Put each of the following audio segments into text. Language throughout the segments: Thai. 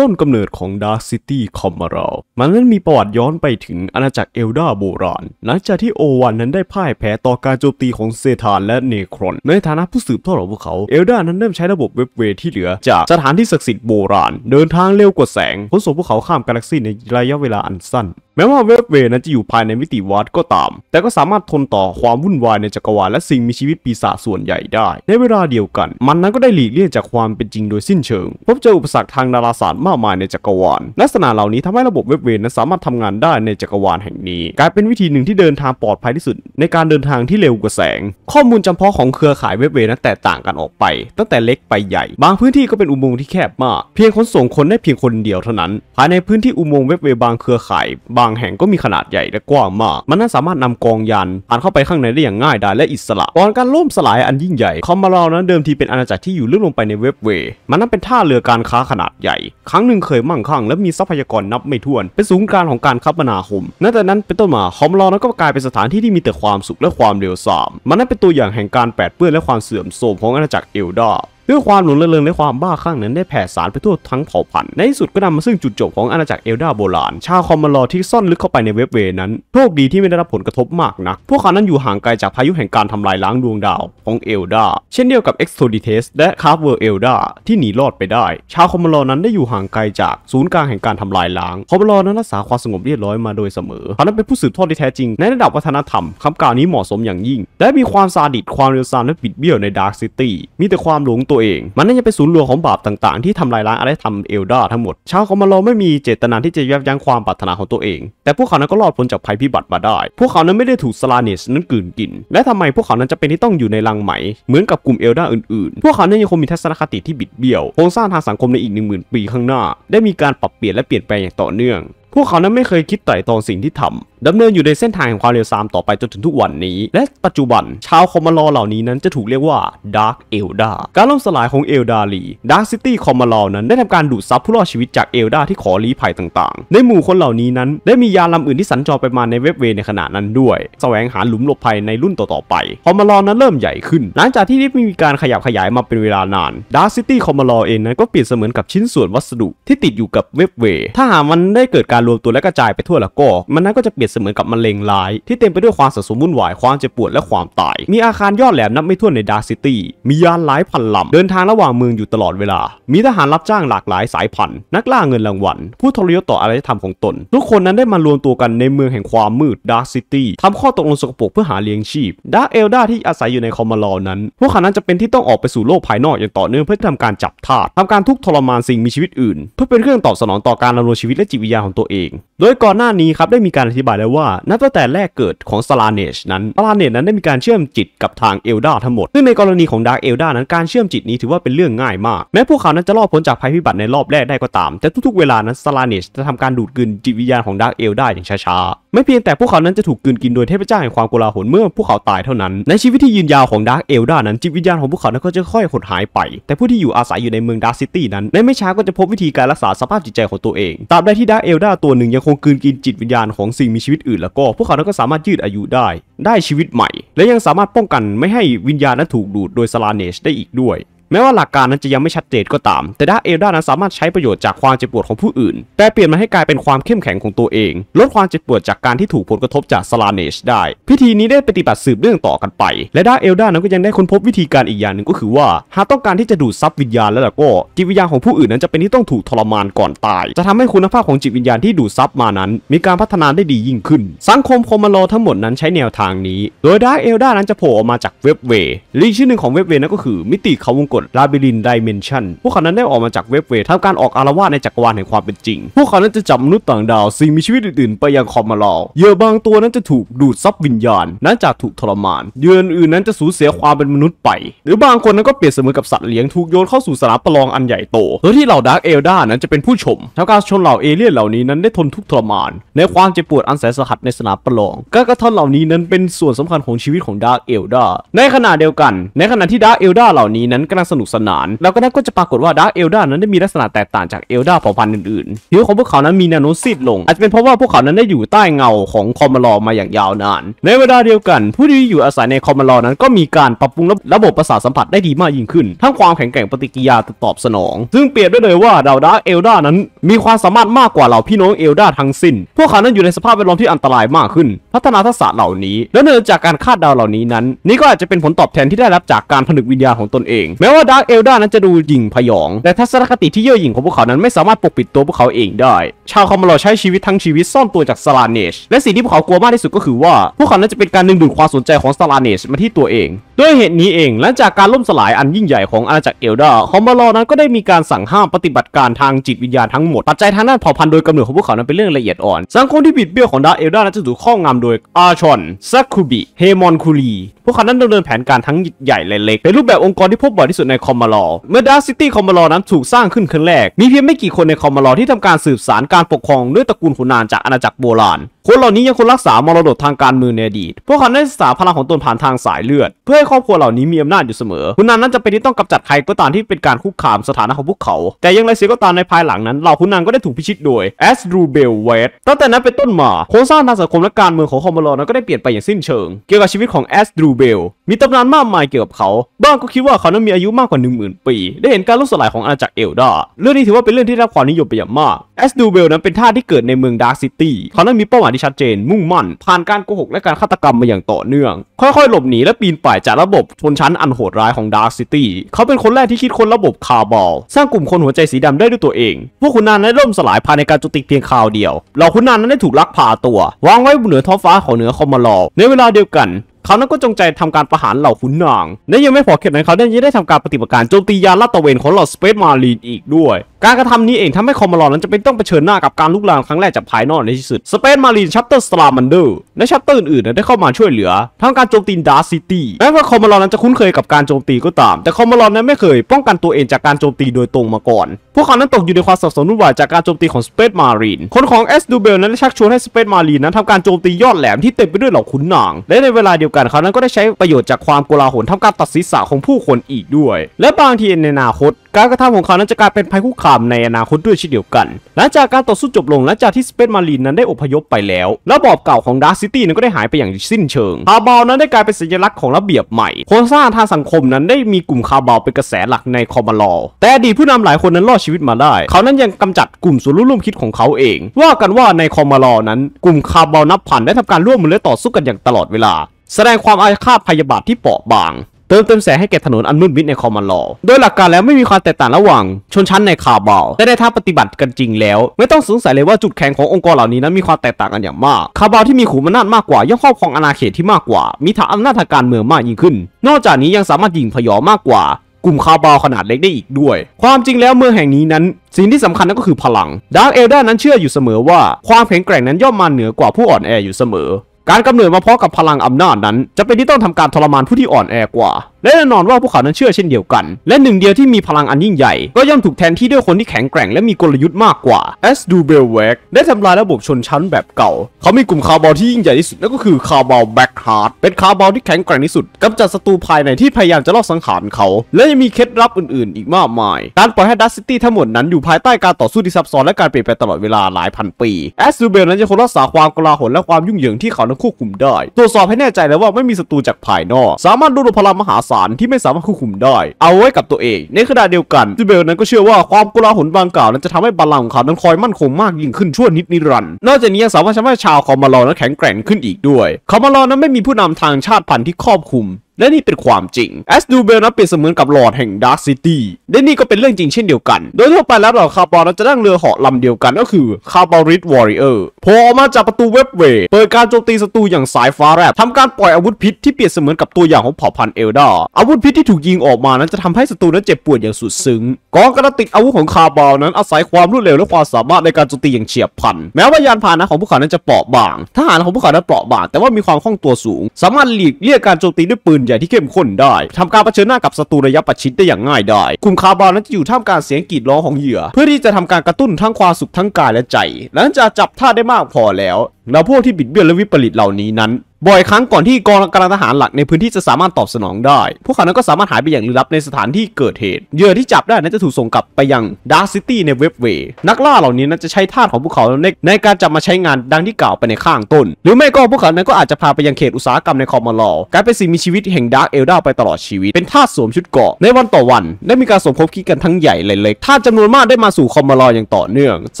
ต้นกำเนิดของดาร์คซิตี้คอมมารา มันนั้นมีประวัติย้อนไปถึงอาณาจักรเอลดาโบราณหลังจากที่โอวันนั้นได้พ่ายแพ้ต่อการโจมตีของเซธานและเนครอนในฐานะผู้สืบทอดของพวกเขา เอลดานั้นเริ่มใช้ระบบเว็บเวที่เหลือจากสถานที่ศักดิ์สิทธิ์โบราณ เดินทางเร็วกว่าแสงขนส่งพวกเขาข้ามกาแล็กซีในระยะเวลาอันสั้นแม้ว่าเวฟเวนั้นจะอยู่ภายในมิติวัดก็ตาม แต่ก็สามารถทนต่อความวุ่นวายในจักรวาลและสิ่งมีชีวิตปีศาจส่วนใหญ่ได้ ในเวลาเดียวกัน มันนั้นก็ได้หลีกเลี่ยงจากความเป็นจริงโดยสิ้นเชิง พบเจออุปสรรคทางดาราศาสตร์มากมายในจักรวาลลักษณะเหล่านี้ทำให้ระบบเวฟเวนั้นสามารถทำงานได้ในจักรวาลแห่งนี้ กลายเป็นวิธีหนึ่งที่เดินทางปลอดภัยที่สุดในการเดินทางที่เร็วกว่าแสง ข้อมูลจำเพาะของเครือข่ายเวฟเวนั้นแตกต่างกันออกไป ตั้งแต่เล็กไปใหญ่ บางพื้นที่ก็เป็นอุโมงค์ที่แคบมากเพียงขนส่งคนได้เพียงคนเดียวเท่านั้น ภายในพื้นที่อุโมงค์เวฟเวบางเครือข่ายบางแห่งก็มีขนาดใหญ่และกว้างมาก มันนั้นสามารถนำกองยันผ่านเข้าไปข้างในได้อย่างง่ายดายและอิสระก่อนการล่มสลายอันยิ่งใหญ่คอมมารานั้นเดิมทีเป็นอาณาจักรที่อยู่ลึกลงไปในเว็บเว มันนั้นเป็นท่าเรือการค้าขนาดใหญ่ ครั้งหนึ่งเคยมั่งคั่งและมีทรัพยากรนับไม่ถ้วน เป็นศูนย์กลางของการคมนาคมนับแต่นั้นเป็นต้นมาคอมมารานั้นก็กลายเป็นสถานที่ที่มีแต่ความสุขและความเร็วสามมันนั้นเป็นตัวอย่างแห่งการแปดเปื้อนและความเสื่อมโทรมของอาณาจักรเอลดาวยความหลงระเริงและความบ้าคลั่งนั้นได้แผ่สารไปทั่วทั้งเผ่าพันธุ์ในที่สุดก็นำมาซึ่งจุดจบของอาณาจักรเอลดาโบราณ ชาวคอมมารอที่ซ่อนลึกเข้าไปในเว็บเวนั้นโชคดีที่ไม่ได้รับผลกระทบมากนัก พวกเขานั้นอยู่ห่างไกลจากพายุแห่งการทำลายล้างดวงดาวของเอลดาเช่นเดียวกับเอ็กโซดิเทสและคาร์เวอร์เอลดาที่หนีรอดไปได้ ชาวคอมมารอนั้นได้อยู่ห่างไกลจากศูนย์กลางแห่งการทำลายล้างคอมมารอนั้นรักษาความสงบเรียบร้อยมาโดยเสมอเขานั้นเป็นผู้สืบทอดที่แท้จริง ในระดับวัฒนธรรมคำกล่าวนี้เหมาะสมอย่างยิ่งและมีความซาดิสความเร็วซามและบิดเบี้ยวในดาร์คซิตี้มีแต่ความหลงตัวเองมันนั่นยังเป็นศูนย์รวมของบาปต่างๆ ที่ทำลายล้างอะรรทำเอลดาทั้งหมดชาวคอมมาโลไม่มีเจตนาที่จะยับยั้งความปรารถนาของตัวเอง แต่พวกเขานั้นก็รอดพ้นจากภัยพิบัติมาได้พวกเขานั้นไม่ได้ถูกสลาเนสนั้นกิืนกิน และทำไมพวกเขานั้นจะเป็นที่ต้องอยู่ในรังไหมเหมือนกับกลุ่มเอลดาอื่นๆพวกเขานั้นยังคงมีทัศนคติที่บิดเบี้ยวโครงสร้างทางสังคมในอีก 10,000 ปีข้างหน้า ได้มีการปรับเปลี่ยนและเปลี่ยนแปลงอย่างต่อเนื่องพวกเขานั้นไม่เคยคิดไตร่ตรองสิ่งที่ทำดำเนินอยู่ในเส้นทางแห่งความเลวซามต่อไปจนถึงทุกวันนี้ และปัจจุบัน ชาวคอมมารอเหล่านี้นั้นจะถูกเรียกว่าดาร์กเอลดาการล่มสลายของเอลดาลีดาร์กซิตี้คอมมารอนั้นได้ทำการดูดซับผู้รอดชีวิตจากเอลดาที่ขอลี้ภัยต่าง ๆ ในหมู่คนเหล่านี้นั้น ได้มียาลลำอื่นที่สัญจรไปมาในเว็บเวในขณะนั้นด้วย แสวงหาหลุมหลบภัยในรุ่นต่อๆไปคอมมารอนั้นเริ่มใหญ่ขึ้น หลังจากที่ได้มีการขยับขยายมาเป็นเวลานานดาร์กซิตี้คอมมารอเองนั้นก็เปลี่ยนเสมือนกับชิ้นส่วนวัสดุที่ติดอยู่กับเว็บเวถ้าหากมันได้เกิดการรวมตัวและกระจายไปทั่วแล้วก็มันนั้นก็จะเปลี่ยนเสมือนกับมะเร็งร้าย ที่เต็มไปด้วยความสะสมวุ่นวายความเจ็บปวดและความตาย มีอาคารยอดแหลมนับไม่ถ้วนในดาร์ซิตี้มียานหลายพันลำ เดินทางระหว่างเมืองอยู่ตลอดเวลา มีทหารรับจ้างหลากหลายสายพันธุ์นักล่าเงินรางวัลผู้ทรยศต่ออารยธรรมของตน ทุกคนนั้นได้มารวมตัวกันในเมืองแห่งความมืดดาร์ซิตี้ทำข้อตกลงสกปรกเพื่อหาเลี้ยงชีพดาร์เอลดาที่อาศัยอยู่ในคอมมาลอนั้น พวกเขานั้นจะเป็นที่ต้องออกไปสู่โลกภายนอกอย่างต่อเนื่องเพื่อทำการจับทาสทำการทุกทรมานสิ่งมีชีวิตอื่นเพื่อเป็นเครื่องตอบสนองต่อการดำรงชีวิตและจิตวิญญาณของตัวเอง โดยก่อนหน้านี้ครับได้มีการอธิบายแล้วว่านับตั้งแต่แรกเกิดของสลาเนชนั้นสลาเนชนั้นได้มีการเชื่อมจิตกับทางเอลดาทั้งหมด ซึ่งในกรณีของดาร์เอลดานั้นการเชื่อมจิตนี้ถือว่าเป็นเรื่องง่ายมาก แม้พวกเขานั้นจะรอดพ้นจากภัยพิบัติในรอบแรกได้ก็ตาม แต่ทุกๆเวลานั้นสลาเนชจะทำการดูดกลืนจิตวิญญาณของดาร์เอลดาอย่างช้าๆไม่เพียงแต่พวกเขานั้นจะถูกกืนกินโดยเทพเจ้าแห่งความโกลาหลเมื่อพวกเขาตายเท่านั้น ในชีวิตที่ยืนยาวของดาร์คเอลดานั้นจิตวิญญาณของพวกเขานั้นก็จะค่อยหดหายไป แต่ผู้ที่อยู่อาศัยอยู่ในเมืองดาร์ซิตี้นั้นในไม่ช้าก็จะพบวิธีการรักษาสภาพจิตใจของตัวเอง ตราบใดที่ดาร์เอลดาตัวหนึ่งยังคงกืนกินจิตวิญญาณของสิ่งมีชีวิตอื่นแล้วก็พวกเขานั้นก็สามารถยืดอายุได้ ได้ชีวิตใหม่ และยังสามารถป้องกันไม่ให้วิญญาณนั้นถูกดูดโดยสลาเนชได้อีกด้วยแม้ว่าหลักการนั้นจะยังไม่ชัดเจนก็ตาม แต่ดาเอลดานั้นสามารถใช้ประโยชน์จากความเจ็บปวดของผู้อื่น แปลเปลี่ยนมันให้กลายเป็นความเข้มแข็งของตัวเอง ลดความเจ็บปวดจากการที่ถูกผลกระทบจากสลาเนชได้ พิธีนี้ได้ปฏิบัติสืบเรื่องต่อกันไป และดาเอลดานั้นก็ยังได้ค้นพบวิธีการอีกอย่างหนึ่งก็คือว่า หากต้องการที่จะดูดซับวิญญาณแล้วล่ะก็จิตวิญญาณของผู้อื่นนั้นจะเป็นที่ต้องถูกทรมานก่อนตาย จะทำให้คุณภาพของจิตวิญญาณที่ดูดซับมานั้น มีการพัฒนาได้ดียิ่งขึ้น สังคมคมาโลทั้งหมดนั้นใช้แนวทางนี้ โดยดาเอลดานั้นจะโผล่ออกมาจากเว็บเวลีชื่อหนึ่งของเว็บเวนั้นก็คือ มิติเขาวงกนลาบิลินไดเมนชันพวกเขานั้นได้ออกมาจากเว็บเวททำการออกอารวาสในจักรวาลแห่งความเป็นจริง พวกเขานั้นจะจับมนุษย์ต่างดาวสิ่งมีชีวิตอื่นๆไปยังคอมมาลาเหยื่อบางตัวนั้นจะถูกดูดซับวิญญาณ นั้นจากถูกทรมานเหยื่ออื่นนั้นจะสูญเสียความเป็นมนุษย์ไป หรือบางคนนั้นก็เปรียบเสมือนกับสัตว์เลี้ยงถูกโยนเข้าสู่สนามประลองอันใหญ่โต โดยที่เหล่าดาร์กเอลดานั้นจะเป็นผู้ชมทำการชนเหล่าเอเลี่ยนเหล่านี้นั้นได้ทนทุกทรมาน ในความเจ็บปวดอันแสนสาหัสในสนามประลอง การกระทำเหล่านี้นั้นเป็นส่วนสำคัญของชีวิตของดาร์กเอลดาในขณะเดียวกัน ในขณะที่ดาร์กเอลดาเหล่านี้นั้นกำลังนุกสนานแล้วก็นั้นก็จะปรากฏว่าดาร์เอลดานั้นได้มีลักษณะแตกต่างจากเอลดาเผ่าพันธุ์อื่นๆผิวของพวกเขานั้นมีแนวโน้มซีดลง อาจจะเป็นเพราะว่าพวกเขานั้นได้อยู่ใต้เงาของคอมมาลอมาอย่างยาวนาน ในเวลาเดียวกัน ผู้ที่อยู่อาศัยในคอมมาลอนั้นก็มีการปรับปรุงระบบประสาทสัมผัสได้ดีมากยิ่งขึ้น ทั้งความแข็งแกร่งปฏิกิยาตอบสนองซึ่งเปรียบได้เลยว่าดาวดาร์เอลดานั้นมีความสามารถมากกว่าเหล่าพี่น้องเอลดาทั้งสิ้น พวกเขานั้นอยู่ในสภาพแวดล้อมที่อันตรายมากขึ้น พัฒนาทักษะเหล่านี้ และเนื่องจากการคาดดาวเหล่านี้นั้น นี่ก็อาจจะเป็นผลตอบแทนที่ได้รับจากการผนึกวิญญาณของตนเองแม้ว่าาดาร์กเอลดา นั้นจะดูหยิ่งพยองและทัศนคติที่เย่อหยิ่งของพวกเขานั้นไม่สามารถปกปิดตัวพวกเขาเองได้ ชาวคอมารอใช้ชีวิตทั้งชีวิตซ่อนตัวจากสลาเนช และสิ่งที่พวกเขากลัวมากที่สุดก็คือว่า พวกเขานั้นจะเป็นการดึงดูดความสนใจของสลาเนชมาที่ตัวเอง้วยเหตุนี้เอง หลังจากการล่มสลายอันยิ่งใหญ่ของอาณาจักรเอลดาคอมบาลอนั้นก็ได้มีการสั่งห้ามปฏิบัติการทางจิตวิญญาณทั้งหมด ปัจจัยทางด้านเผ่าพันธุ์โดยกำเนิดของพวกเขานั้นเป็นเรื่องละเอียดอ่อน สังคมที่บิดเบี้ยวของดาเอลดานั้นจะถูกข้องงำโดยอาชอน ซักคูบิเฮมอนคูรีพวกเขานั้นดำเนินแผนการทั้งใหญ่และเล็กในรูปแบบองค์กรที่พบบ่อยที่สุดในคอมบาลอ เมื่อดาซิตี้คอมบาลอนั้นถูกสร้างขึ้นครั้งแรก มีเพียงไม่กี่คนในคอมบาลอที่ทำการสืบสานการปกครองด้วยตระกูลขุนนางจากอาณาจักรโบราณคนเหล่านี้ยังคงรักษามรดกทางการเมืองในอดีต พวกเขาได้ศึกษาพลังของตนผ่านทางสายเลือด เพื่อให้ครอบครัวเหล่านี้มีอำนาจอยู่เสมอ คุณนางนั้นจะเป็นที่ต้องกำจัดใครก็ตามที่เป็นการคุกคามสถานะของพวกเขา แต่ยังไรเสียก็ตามในภายหลังนั้นเหล่าคุณนางก็ได้ถูกพิชิตโดยแอสดรูเบลเวสตั้งแต่นั้นเป็นต้นมา โครงสร้างทางสังคมและการเมืองของคอมบอลนั้นก็ได้เปลี่ยนไปอย่างสิ้นเชิง เกี่ยวกับชีวิตของแอสดรูเบลมีตำนานมากมายเกี่ยวกับเขา บ้างก็คิดว่าเขานั้นมีอายุมากกว่า 10,000 ปีได้เห็นการล่กสลายของอาณาจักรเอลดาเรื่องนี้ถือว่าเป็นเรื่องที่ได้รับความนิยมไปอย่างมากอสดูเบลนั้นเป็นท่าที่เกิดในเมืองดาร์คซิตี้เขานั้นมีเป้าหมายที่ชัดเจน มุ่งมั่น ผ่านการโกหก และการฆาตกรรมมาอย่างต่อเนื่อง ค่อยๆหลบหนีและปีนป่ายจากระบบ ชนชั้นอันโหดร้ายของดาร์คซิตี้เขาเป็นคนแรกที่คิดค้นระบบคาร์บอลสร้างกลุ่มคนหัวใจสีดำได้ด้วยตัวเอง พวกคุณนานนั้นล่มสลายภายในการจุติเพียงคราวเดียว เหล่าคุณนานนั้นได้ถูกลักพาตัว วางไว้บนเหนือท้องฟ้าของเหนือคอมมอลอในเวลาเดียวกัน เขานั้นก็จงใจทำการประหารเหล่าขุนนางและยังไม่พอ เข็นั้นเขาได้ยังได้ทำการปฏิบัติการโจมตียานลาตะเวนของเหล่าสเปซมารีนอีกด้วยการกระทำนี้เองทำให้คอมมารอนนั้นจะเป็นต้องเผชิญหน้ากับการลุกลามครั้งแรกจากภายนอกในที่สุดสเปนมารีนชัปเตอร์สตารมันเดอร์และชัปเตอร์อื่นๆได้เข้ามาช่วยเหลือทั้งการโจมตีดาร์ซิตี้แม้ว่าคอมมารอนนั้นจะคุ้นเคยกับการโจมตีก็ตาม แต่คอมมารอนนั้นไม่เคยป้องกันตัวเองจากการโจมตีโดยตรงมาก่อน พวกเขานั้นตกอยู่ในความสับสนวุ่นวายจากการโจมตีของสเปนมารีนคนของเอสดูเบลนั้นได้ชักชวนให้สเปนมารีนนั้นทำการโจมตียอดแหลมที่เต็มไปด้วยเหล่าขุนนาง และในเวลาเดียวกันเขานั้นก็ได้ใช้ประโยชน์จากความโกลาหลทำการตัดศีรษะของผู้คนอีกด้วย และบางทีในอนาคตการกระทำของเขานั้นจะกลายเป็นภัยคุกคามามในอนาคตด้วยเช่นเดียวกัน หลังจากการต่อสู้จบลงหลังจากที่สเปซมารีนนั้นได้อพยพไปแล้ว ระบอบเก่าของดาร์ซิตี้นั้นก็ได้หายไปอย่างสิ้นเชิง คาบาวนั้นได้กลายเป็นสัญลักษณ์ของระเบียบใหม่ โครงสร้างทางสังคมนั้นได้มีกลุ่มคาบาวเป็นกระแสหลักในคอมบลอ แต่อดีตผู้นำหลายคนนั้นรอดชีวิตมาได้ เขานั้นยังกำจัดกลุ่มส่วนร่วมคิดของเขาเอง ว่ากันว่าในคอมบลอนั้น กลุ่มคาบาวนับพันได้ทำการร่วมมือและต่อสู้กันอย่างตลอดเวลา แสดงความอาฆาตพยาบาทที่เปราะบางเติมเต็มแสงให้แก่ถนนอันมืดมิดในคอมมานลอโดยหลักการแล้วไม่มีความแตกต่างระหว่างชนชั้นในคาบาว แต่ในท่าปฏิบัติกันจริงแล้วไม่ต้องสงสัยเลยว่าจุดแข็งขององค์กรเหล่านี้นั้น มีความแตกต่างกันอย่างมาก คาบาวที่มีขุมอำนาจมากกว่า ย่อมครอบครองอาณาเขตที่มากกว่า มีฐานอำนาจทางการเมืองมากยิ่งขึ้น นอกจากนี้ยังสามารถยิงพยอมากกว่ากลุ่มคาบาวขนาดเล็กได้อีกด้วย ความจริงแล้วเมืองแห่งนี้นั้น สิ่งที่สำคัญนั่นก็คือพลัง ดาร์คเอลดานั้นเชื่ออยู่เสมอว่าความแข็งแกร่งนั้นย่อมมาเหนือกว่าผู้อ่อนแออยู่เสมอการกำเนิดมาพร้อมกับพลังอำนาจนั้น จะเป็นที่ต้องทำการทรมานผู้ที่อ่อนแอกว่าและแน่นอนว่าพวกเขานั้นเชื่อเช่นเดียวกัน และหนึ่งเดียวที่มีพลังอันยิ่งใหญ่ ก็ย่อมถูกแทนที่ด้วยคนที่แข็งแกร่งและมีกลยุทธ์มากกว่าแอสดูเบลเวกได้ทำลายระบบชนชั้นแบบเก่า เขามีกลุ่มคาร์บอลที่ยิ่งใหญ่ที่สุด นั่นก็คือคาร์บอลแบ็กฮาร์ดเป็นคาร์บอลที่แข็งแกร่งที่สุดกำจัดศัตรูภายในที่พยายามจะลอบสังหารเขา และยังมีเคล็ดลับอื่นๆ อีกมากมาย การปล่อยให้ดัสซิตี้ทั้งหมดนั้นอยู่ภายใต้การต่อสู้ที่ซับซ้อนและการเปลี่ยนแปลงตลอดเวลาหลายพันปีแอสดูเบลนั้นจะคงรักษาความกลาหนและความยุ่งเหยิงที่เขานั้นควบคุมได้ตรวจสอบให้แน่ใจแล้วว่าไม่มีศัตรูจากภายนอกสามารถดูดพลังมหาศารที่ไม่สามารถควบคุมได้ เอาไว้กับตัวเอง ในขณะเดียวกันซิเบลนั้นก็เชื่อว่าความกลาหลบางกล่าวนั้นจะทำให้บาลังของเขานั้นคอยมั่นคงมากยิ่งขึ้นชั่วนิดนิรันด์นอกจากนี้ยังสามารถทำให้ชาวคอมารอนั้นแข็งแกร่งขึ้นอีกด้วยคอมมารอนั้นไม่มีผู้นำทางชาติพันธุ์ที่ครอบคุมและนี่เป็นความจริง แอสดูเบลนั้นเปรียบเสมือนกับหลอดแห่งดาร์คซิตี้และนี่ก็เป็นเรื่องจริงเช่นเดียวกัน โดยทั่วไปแล้วเหล่าคาร์บอนนั้นจะนั่งเรือเหาะลำเดียวกันก็คือคาร์บอริสวอริเออร์ พอออกมาจากประตูเว็บเวย์เปิดการโจมตีศัตรูอย่างสายฟ้าแลบทำการปล่อยอาวุธพิษที่เปรียบเสมือนกับตัวอย่างของเผ่าพันธุ์เอลดาอาวุธพิษที่ถูกยิงออกมานั้นจะทำให้ศัตรูนั้นเจ็บปวดอย่างสุดซึ้งกองกระติกอาวุธของคาร์บอนนั้นอาศัยความรวดเร็วและความสามารถในการโจมตีอย่างเฉียบพลันแม้ว่ายานพาหนะของพวกเขานั้นจะเปราะบางทหารของพวกเขานั้นเปราะบางแต่ว่ามีความคล่องตัวสูง สามารถหลีกเลี่ยงการโจมตีด้วยปืนนใหญ่ที่เข้มข้น ได้ ทำการเผชิญหน้ากับศัตรูระยะประชิดได้อย่างง่ายได้กลุ่มคาร์บอนนั้นจะอยู่ท่ามกลางเสียงกรีดร้องของเหยื่อ เพื่อที่จะทำการกระตุ้นทั้งความสุขทั้งกายและใจ หลังจากจับท่าได้มากพอแล้วแล้วพวกที่บิดเบี้ยนและวิปริตเหล่านี้นั้นบ่อยครั้งก่อนที่กองกำลังทหารหลักในพื้นที่จะสามารถตอบสนองได้ พวกเขานั้นก็สามารถหายไปอย่างลึกลับในสถานที่เกิดเหตุ เหยื่อที่จับได้นั้นจะถูกส่งกลับไปยังดาร์ซิตี้ในเว็บเวย์นักล่าเหล่านี้นั้นจะใช้ท่าของพวกเขาในในการจับมาใช้งานดังที่กล่าวไปในข้างต้น หรือไม่ก็พวกเขานั้นก็อาจจะพาไปยังเขตอุตสาหกรรมในคอมมอลล์กลายเป็นสิ่งมีชีวิตแห่งดาร์เอลดาไปตลอดชีวิตเป็นท่าสวมชุดเกาะในวันต่อวันได้มีการสมคบคิดกันทั้งใหญ่และเล็กท่าจำนวนมากได้มาสู่คอมมอลล์อย่างต่อเนื่อง ส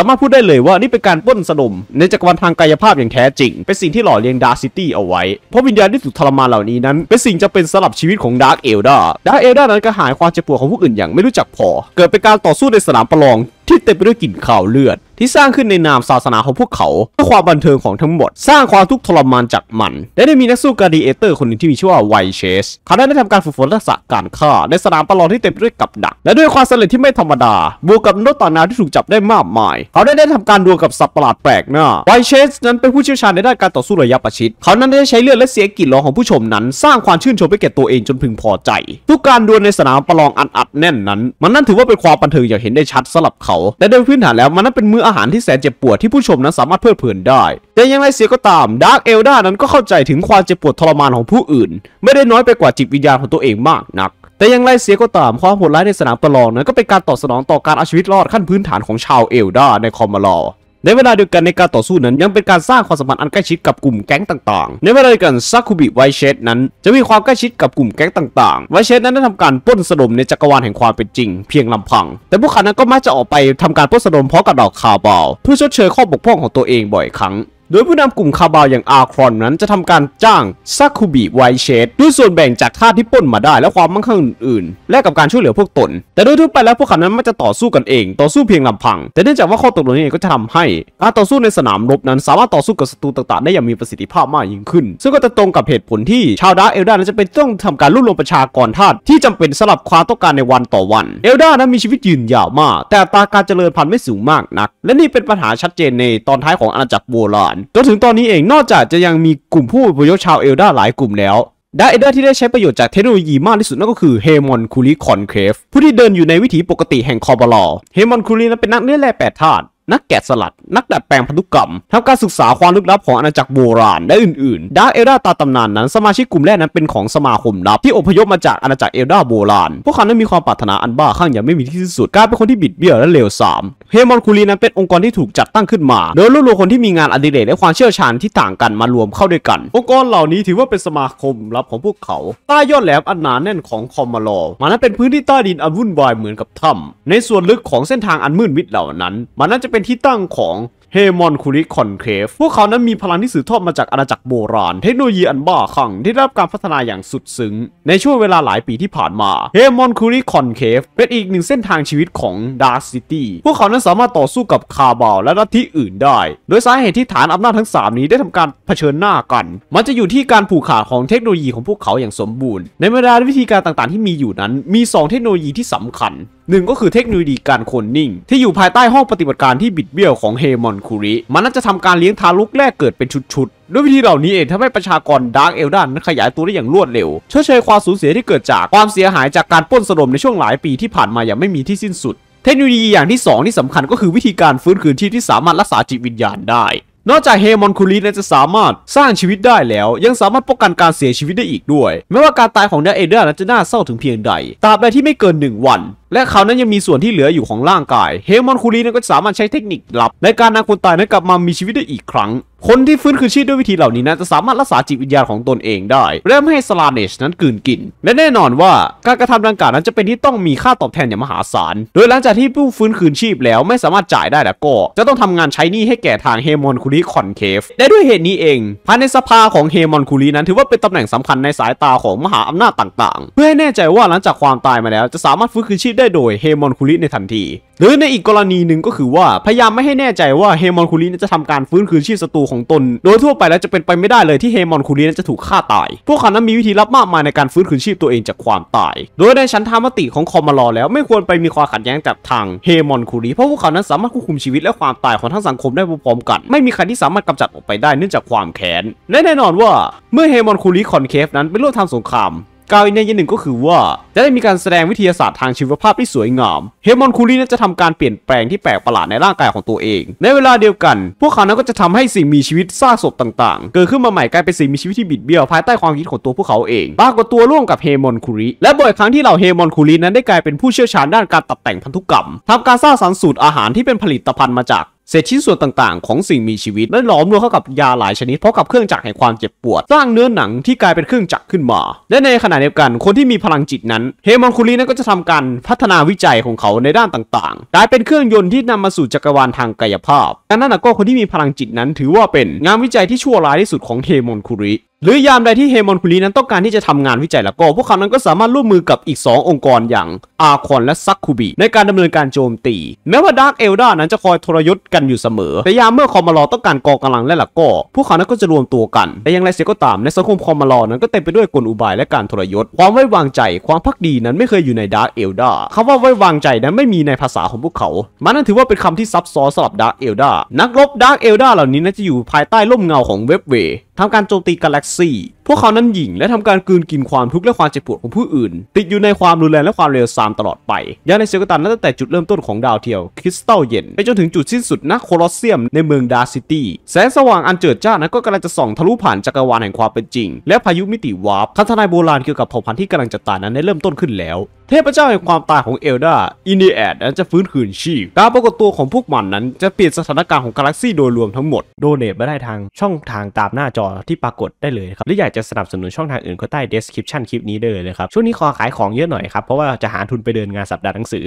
ามารถพูดได้เลยว่านี่เป็นการป้นสนมในจักรวาลทางกายภาพอย่างแท้จริง เป็นสิ่งที่หล่อเลี้ยงดาร์ซิตี้เอาไว้เพราะวิญญาณที่ถูกทรมานเหล่านี้นั้นเป็นสิ่งจะเป็นสลับชีวิตของดาร์กเอลดาดาร์กเอลดานั้นก็หายความเจ็บปวดของผู้อื่นอย่างไม่รู้จักพอ เกิดเป็นการต่อสู้ในสนามประลองที่เต็มไปด้วยกลิ่นข่าวเลือด ที่สร้างขึ้นในนามศาสนาของพวกเขาเพื่อความบันเทิงของทั้งหมด สร้างความทุกข์ทรมานจากมัน และได้มีนักสู้กาดีเอเตอร์คนหนึ่งที่มีชื่อว่าไวเชสเขาได้ทำการฝึกฝนทักษะการฆ่า ในสนามประลองที่เต็มไปด้วยกับดัก และด้วยความสำเร็จที่ไม่ธรรมดาบวกกับนกต่างดาวที่ถูกจับได้มากมาย เขาได้ได้ทำการดวลกับสัตว์ประหลาดแปลกหน้าไวเชสนั้นเป็นผู้เชี่ยวชาญในด้านการต่อสู้ระยะประชิดเขานั้นได้ใช้เลือดและเสียงกลิ่นร้องของผู้ชมนั้นสร้างความชื่นชมให้แก่ตัวเองจนพึงพอใจทุกการดวลในสนามประลองอัดอัดแน่นนั้น มันนั่นถือว่าเป็นความบันเทิงอย่างเห็นได้ชัดสำหรับเขาและโดยพื้นฐานแล้วมันนั้นเป็นมื้ออาหารที่แสนเจ็บปวดที่ผู้ชมนั้นสามารถเพลิดเพลินได้ แต่อย่างไรเสียก็ตามดาร์กเอลดานั้นก็เข้าใจถึงความเจ็บปวดทรมานของผู้อื่นไม่ได้น้อยไปกว่าจิตวิญญาณของตัวเองมากนักแต่อย่างไรเสียก็ตามความโหดร้ายในสนามประลองนั้นก็เป็นการตอบสนองต่อการเอาชีวิตรอดขั้นพื้นฐานของชาวเอลดาในคอมมาลอในเวลาเดียวกันในการต่อสู้นั้นยังเป็นการสร้างความสัมพันธ์อันใกล้ชิดกับกลุ่มแก๊งต่างๆในเวลาเดียวกันซากุบิไวเชตนั้น จะมีความใกล้ชิดกับกลุ่มแก๊งต่าง ๆ ไวเชตนั้นได้ทำการป้นสะดมในจักรวาลแห่งความเป็นจริงเพียงลำพัง แต่พวกเขานั้นก็มักจะออกไปทำการป้นสะดมพราะกับดอกคาบอลเพื่อชดเชยข้อบกพร่องของตัวเองบ่อยครั้งโดยผู้นำกลุ่มคาบาวอย่างอาครอนนั้นจะทำการจ้างซาคุบิไวเชดด้วยส่วนแบ่งจากท่าที่ป้นมาได้และความมั่งคั่งอื่นๆและกับการช่วยเหลือพวกตน แต่โดยทั่วไปแล้วพวกเขานั้นมักจะต่อสู้กันเองต่อสู้เพียงลำพัง แต่เนื่องจากว่าข้อตกลงนี้ก็จะทำให้ การต่อสู้ในสนามรบนั้นสามารถต่อสู้กับศัตรูต่างๆ ได้อย่างมีประสิทธิภาพมากยิ่งขึ้นซึ่งก็จะตรงกับเหตุผลที่ชาวดาเอลดานั้นจะเป็นต้องทำการรวบรวมประชากรทาสที่จำเป็นสำหรับความต้องการในวันต่อวันเอลดานั้นมีชีวิตยืนยาวมากแต่ตาการเจริญพันธุ์ไม่สูงมากนัก และนี่เป็นปัญหาชัดเจนในตอนท้ายของอาณาจักรโบราณจนถึงตอนนี้เองนอกจากจะยังมีกลุ่มผู้พยพชาวเอลดาหลายกลุ่มแล้วดาเอเดอร์ที่ได้ใช้ประโยชน์จากเทคโนโลยีมากที่สุดนั่นก็คือ เฮมอนคูลีคอนเคฟ ผู้ที่เดินอยู่ในวิถีปกติแห่งคอบอลอเฮมอนคูลีนั้นเป็นนักเลือดแร่แปดธาตุนักแกะสลักนักดัดแปลงพันธุกรรมทาการศึกษาความลึกลับของอาณาจักรโบราณ และอื่นๆ ดาร์เอลดาตาตำนานนั้น สมาชิกกลุ่มแรกนั้นเป็นของสมาคมลับที่อพยพมาจากอาณาจักรเอลดาโบราณ พวกเขานั้นมีความปรารถนาอันบ้าคลั่งอย่างไม่มีที่สิ้นสุดกลายเป็นคนที่บิดเบี้ยวและเลวทรามเฮมอนคูรีนั้นเป็นองค์กรที่ถูกจัดตั้งขึ้นมา โดยรวบรวมคนที่มีงานอดิเรกและความเชี่ยวชาญที่ต่างกันมารวมเข้าด้วยกัน องค์กรเหล่านี้ถือว่าเป็นสมาคมลับของพวกเขาใต้ยอดแหลมอันหนาแน่นของคอมมาลอมันนั้นเป็นพื้นที่ใต้ดินอันวุ่นวายเหมือนกับถ้ำในส่วนลึกของเส้นทางอันมืดมิดเหล่านั้นมันนั้นจะเป็น็นที่ตั้งของเฮมอนคูริคอนเคฟพวกเขานั้นมีพลังที่สืบทอดมาจากอาณาจักรโบราณ เทคโนโลยีอันบ้าคลั่งที่ได้รับการพัฒนาอย่างสุดซึ้ง ในช่วงเวลาหลายปีที่ผ่านมาเฮมอนคูริคอนเคฟเป็นอีกหนึ่งเส้นทางชีวิตของดาร์ซิตี้พวกเขานั้นสามารถต่อสู้กับคาบาลและลัทธิอื่นได้ โดยสาเหตุที่ฐานอำนาจทั้ง 3 นี้ได้ทำการเผชิญหน้ากัน มันจะอยู่ที่การผูกขาดของเทคโนโลยีของพวกเขาอย่างสมบูรณ์ ในเวลาวิธีการต่าง ๆ ที่มีอยู่นั้นมี 2 เทคโนโลยีที่สำคัญหนึ่งก็คือเทคโนโลยีการโคลนนิ่ง ที่อยู่ภายใต้ห้องปฏิบัติการที่บิดเบี้ยวของเฮมอนคูริมันน่าจะทำการเลี้ยงทารกแรกเกิดเป็นชุดๆ ด้วยวิธีเหล่านี้เองทำให้ประชากรดาร์กเอลดันขยายตัวได้อย่างรวดเร็ว เชื่อเชยความสูญเสียที่เกิดจากความเสียหายจากการป้นสลมในช่วงหลายปีที่ผ่านมาอย่างไม่มีที่สิ้นสุด เทคโนโลยีอย่างที่ 2 ที่สำคัญ ก็คือวิธีการฟื้นคืนชีพที่สามารถรักษาจิตวิญญาณได้นอกจากเฮมอนคูลีนจะสามารถสร้างชีวิตได้แล้วยังสามารถป้องกันการเสียชีวิตได้อีกด้วยแม้ว่าการตายของเดเอเดอร์จะน่าเศร้าถึงเพียงใดตราบใดที่ไม่เกิน1วันและเขานั้นยังมีส่วนที่เหลืออยู่ของร่างกายเฮมอนคูรีนั้นก็สามารถใช้เทคนิคลับในการนำคนตายนั้นกลับมามีชีวิตได้อีกครั้ง คนที่ฟื้นคืนชีพด้วยวิธีเหล่านี้นะจะสามารถรักษาจิตวิญญาณของตนเองได้ และไม่ให้สลาเนชนั้นกืนกิน และแน่นอนว่า การกระทำดังกล่าวนั้นจะเป็นที่ต้องมีค่าตอบแทนอย่างมหาศาลโดยหลังจากที่ผู้ฟื้นคืนชีพแล้วไม่สามารถจ่ายได้แล้วก็จะต้องทำงานใช้หนี้ให้แก่ทางเฮมอนคูรีคอนเคฟและด้วยเหตุนี้เองภายในสภาของเฮมอนคูรีนั้นถือว่าเป็นตำแหน่งสำคัญในสายตาของมหาอำนาจต่างๆ เพื่อให้แน่ใจว่าหลังจากความตายมาแล้วจะสามารถฟื้นคืนชีพได้โดยเฮมอนคูลิในทันที หรือในอีกกรณีหนึ่งก็คือว่า พยายามไม่ให้แน่ใจว่าเฮมอนคูลิจะทำการฟื้นคืนชีพศัตรูของตน โดยทั่วไปแล้วจะเป็นไปไม่ได้เลยที่เฮมอนคูลิจะถูกฆ่าตาย พวกเขานั้นมีวิธีลับมากมายในการฟื้นคืนชีพตัวเองจากความตาย โดยในชั้นธรรมติของคอมมารอแล้วไม่ควรไปมีความขัดแย้งจากทางเฮมอนคูลิเพราะพวกเขานั้นสามารถควบคุมชีวิตและความตายของทั้งสังคมได้พร้อมๆกัน ไม่มีใครที่สามารถกำจัดออกไปได้เนื่องจากความแค้นและแน่นอนว่าเมื่อเฮมอนคูลิคอนเคฟนั้นเป็ร่วมทำสงครามกาวรในยันหนึ่งก็คือว่า จะได้มีการแสดงวิทยาศาสตร์ทางชีวภาพที่สวยงามเฮมอนคูรีนั้นจะทำการเปลี่ยนแปลงที่แปลกประหลาดในร่างกายของตัวเอง ในเวลาเดียวกัน พวกเขานั้นก็จะทำให้สิ่งมีชีวิตซากศพต่างๆ เกิดขึ้นมาใหม่กลายเป็นสิ่งมีชีวิตที่บิดเบี้ยวภายใต้ความคิดของตัวพวกเขาเองปรากฏตัวร่วมกับเฮมอนคูรีและบ่อยครั้งที่เหล่าเฮมอนคูรีนั้นได้กลายเป็นผู้เชี่ยวชาญด้านการตัดแต่งพันธุกรรม ทำการสร้างสรรค์สูตรอาหารที่เป็นผลิตภัณฑ์มาจากเศษชิ้นส่วนต่าง ๆ ของสิ่งมีชีวิต และหลอมรวมเข้ากับยาหลายชนิดพราอกับเครื่องจักรแห่งความเจ็บปวด สร้างเนื้อหนังที่กลายเป็นเครื่องจักรขึ้นมา และในขณะเดียวกันคนที่มีพลังจิตนั้นเฮมอนคุรีนั้นก็จะทำการพัฒนาวิจัยของเขาในด้านต่าง ๆ กลายเป็นเครื่องยนต์ที่นำมาสู่จักรวาลทางกายภาพดังนั้นก็คนที่มีพลังจิตนั้นถือว่าเป็นงานวิจัยที่ชั่วร้ายที่สุดของเฮมอนคุริหรือยามใดที่เฮมอนคูลีนั้นต้องการที่จะทำงานวิจัยแล้วก็พวกเขานั้นก็สามารถร่วมมือกับอีก 2 องค์กรอย่างอาคอนและซักคูบีในการดำเนินการโจมตี แม้ว่าดาร์กเอลดานั้นจะคอยทรยศกันอยู่เสมอแต่ยามเมื่อคอมมาลอต้องการกองกำลังและหลักก็พวกเขานั้นก็จะรวมตัวกันแต่อย่างไรเสียก็ตามในสังคมคอมมาลอนั้นก็เต็มไปด้วยกลอุบายและการทรยศความไว้วางใจความพักดีนั้นไม่เคยอยู่ในดาร์กเอลดาคาว่าไว้วางใจนั้นไม่มีในภาษาของพวกเขามันนั้นถือว่าเป็นคำที่ซับซ้อนสำหรับดาร์กเอลดานักรบดาร์กเอลดาเหล่านี้นั้นจะอยู่ภายใต้ร่มเงาของเว็บเวทาการโจมตีกาแล็กซี่พวกเขานั้นหญิงและทำการกืนกินความทุกข์และความเจ็บปวดของผู้อื่น ติดอยู่ในความรุนแรงและความเลวทรามตลอดไปยานในเซกตันนั้นตั้งแต่จุดเริ่มต้นของดาวเทียวคริสตัลเย็นไปจนถึงจุดสิ้นสุดณโคลอสเซียมในเมืองดาซิตี้แสงสว่างอันเจิดจ้านั้นก็กำลังจะส่องทะลุผ่านจักรวาลแห่งความเป็นจริง และพายุมิติวาร์ปคันธนายโบราณเกี่ยวกับเผ่าพันธุ์ที่กำลังจะตายนั้นได้เริ่มต้นขึ้นแล้ว เทพเจ้าแห่งความตายของเอลดาอินเดียดนั้นจะฟื้นคืนชีพการปรากฏตัวของพวกมันนั้นจะเปลี่ยนสถานการณ์ของกาแล็กซี่โดยรวมทั้งหมดโดเนทม่ได้ทางช่องทางตามหน้าจอที่ปรากฏได้เลยครับหรืออยากจะะสนับสนุนช่องทางอื่นก็ใต้ description คลิปนี้เลยนะครับ ช่วงนี้ขอขายของเยอะหน่อยครับ เพราะว่าจะหาทุนไปเดินงานสัปดาห์หนังสือ